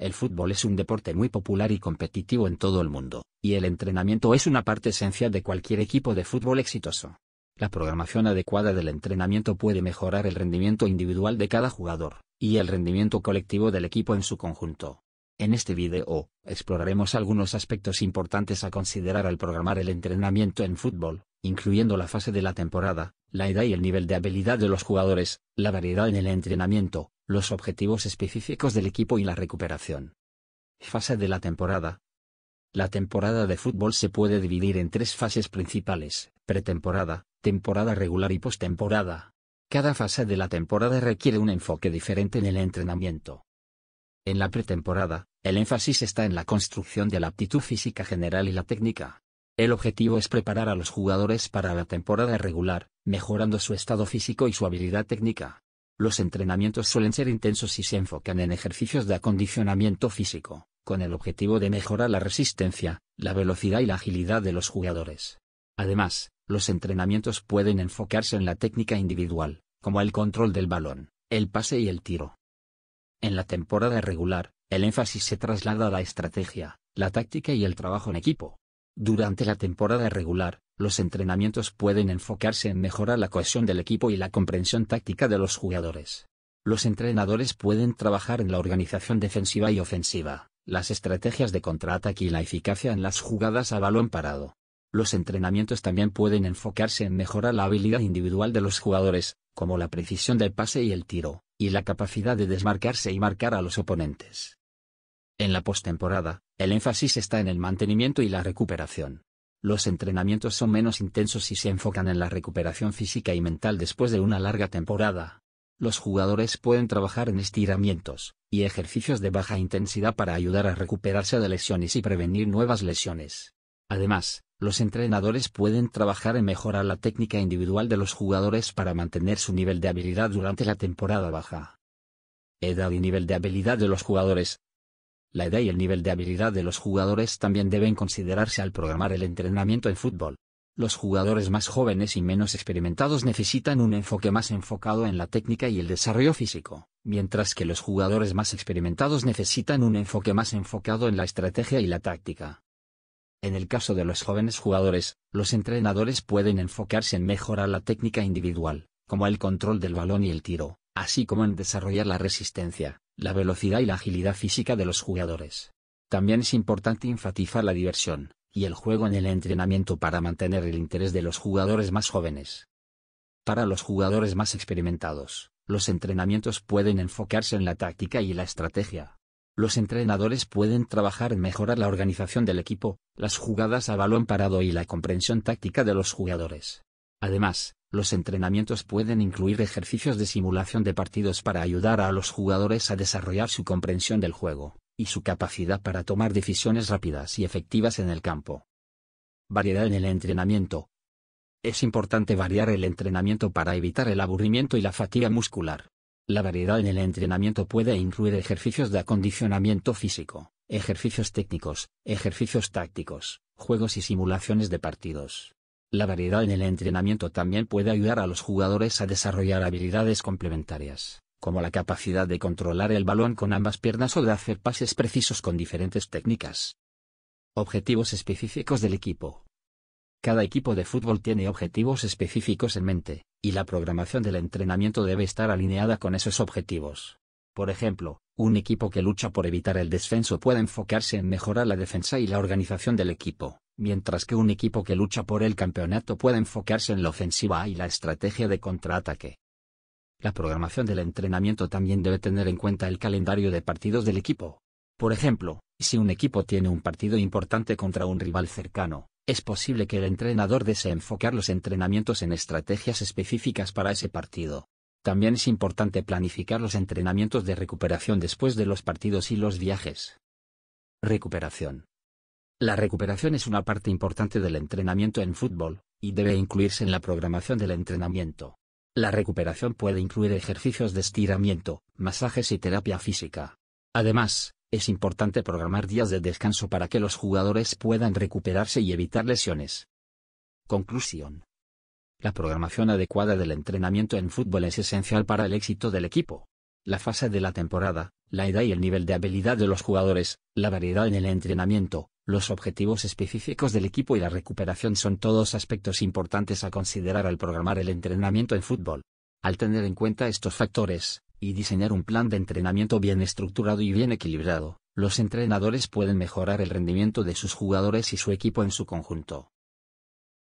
El fútbol es un deporte muy popular y competitivo en todo el mundo, y el entrenamiento es una parte esencial de cualquier equipo de fútbol exitoso. La programación adecuada del entrenamiento puede mejorar el rendimiento individual de cada jugador, y el rendimiento colectivo del equipo en su conjunto. En este video, exploraremos algunos aspectos importantes a considerar al programar el entrenamiento en fútbol, incluyendo la fase de la temporada, la edad y el nivel de habilidad de los jugadores, la variedad en el entrenamiento, los objetivos específicos del equipo y la recuperación. Fase de la temporada. La temporada de fútbol se puede dividir en tres fases principales, pretemporada, temporada regular y postemporada. Cada fase de la temporada requiere un enfoque diferente en el entrenamiento. En la pretemporada, el énfasis está en la construcción de la aptitud física general y la técnica. El objetivo es preparar a los jugadores para la temporada regular, mejorando su estado físico y su habilidad técnica. Los entrenamientos suelen ser intensos y se enfocan en ejercicios de acondicionamiento físico, con el objetivo de mejorar la resistencia, la velocidad y la agilidad de los jugadores. Además, los entrenamientos pueden enfocarse en la técnica individual, como el control del balón, el pase y el tiro. En la temporada regular, el énfasis se traslada a la estrategia, la táctica y el trabajo en equipo. Durante la temporada regular, los entrenamientos pueden enfocarse en mejorar la cohesión del equipo y la comprensión táctica de los jugadores. Los entrenadores pueden trabajar en la organización defensiva y ofensiva, las estrategias de contraataque y la eficacia en las jugadas a balón parado. Los entrenamientos también pueden enfocarse en mejorar la habilidad individual de los jugadores, como la precisión del pase y el tiro, y la capacidad de desmarcarse y marcar a los oponentes. En la postemporada, el énfasis está en el mantenimiento y la recuperación los entrenamientos son menos intensos y se enfocan en la recuperación física y mental después de una larga temporada. Los jugadores pueden trabajar en estiramientos y ejercicios de baja intensidad para ayudar a recuperarse de lesiones y prevenir nuevas lesiones. Además, los entrenadores pueden trabajar en mejorar la técnica individual de los jugadores para mantener su nivel de habilidad durante la temporada baja. Edad y nivel de habilidad de los jugadores, la edad y el nivel de habilidad de los jugadores también deben considerarse al programar el entrenamiento en fútbol. Los jugadores más jóvenes y menos experimentados necesitan un enfoque más enfocado en la técnica y el desarrollo físico, mientras que los jugadores más experimentados necesitan un enfoque más enfocado en la estrategia y la táctica. En el caso de los jóvenes jugadores, los entrenadores pueden enfocarse en mejorar la técnica individual, como el control del balón y el tiro, así como en desarrollar la resistencia, la velocidad y la agilidad física de los jugadores. También es importante enfatizar la diversión, y el juego en el entrenamiento para mantener el interés de los jugadores más jóvenes. Para los jugadores más experimentados, los entrenamientos pueden enfocarse en la táctica y la estrategia. Los entrenadores pueden trabajar en mejorar la organización del equipo, las jugadas a balón parado y la comprensión táctica de los jugadores. Además, los entrenamientos pueden incluir ejercicios de simulación de partidos para ayudar a los jugadores a desarrollar su comprensión del juego, y su capacidad para tomar decisiones rápidas y efectivas en el campo. Variedad en el entrenamiento. Es importante variar el entrenamiento para evitar el aburrimiento y la fatiga muscular. La variedad en el entrenamiento puede incluir ejercicios de acondicionamiento físico, ejercicios técnicos, ejercicios tácticos, juegos y simulaciones de partidos. La variedad en el entrenamiento también puede ayudar a los jugadores a desarrollar habilidades complementarias, como la capacidad de controlar el balón con ambas piernas o de hacer pases precisos con diferentes técnicas. Objetivos específicos del equipo. Cada equipo de fútbol tiene objetivos específicos en mente, y la programación del entrenamiento debe estar alineada con esos objetivos. Por ejemplo, un equipo que lucha por evitar el descenso puede enfocarse en mejorar la defensa y la organización del equipo, mientras que un equipo que lucha por el campeonato puede enfocarse en la ofensiva y la estrategia de contraataque. La programación del entrenamiento también debe tener en cuenta el calendario de partidos del equipo. Por ejemplo, si un equipo tiene un partido importante contra un rival cercano, es posible que el entrenador desee enfocar los entrenamientos en estrategias específicas para ese partido. También es importante planificar los entrenamientos de recuperación después de los partidos y los viajes. Recuperación la recuperación es una parte importante del entrenamiento en fútbol, y debe incluirse en la programación del entrenamiento. La recuperación puede incluir ejercicios de estiramiento, masajes y terapia física. Además, es importante programar días de descanso para que los jugadores puedan recuperarse y evitar lesiones. Conclusión. La programación adecuada del entrenamiento en fútbol es esencial para el éxito del equipo la fase de la temporada, la edad y el nivel de habilidad de los jugadores, la variedad en el entrenamiento, los objetivos específicos del equipo y la recuperación son todos aspectos importantes a considerar al programar el entrenamiento en fútbol. Al tener en cuenta estos factores, y diseñar un plan de entrenamiento bien estructurado y bien equilibrado, los entrenadores pueden mejorar el rendimiento de sus jugadores y su equipo en su conjunto.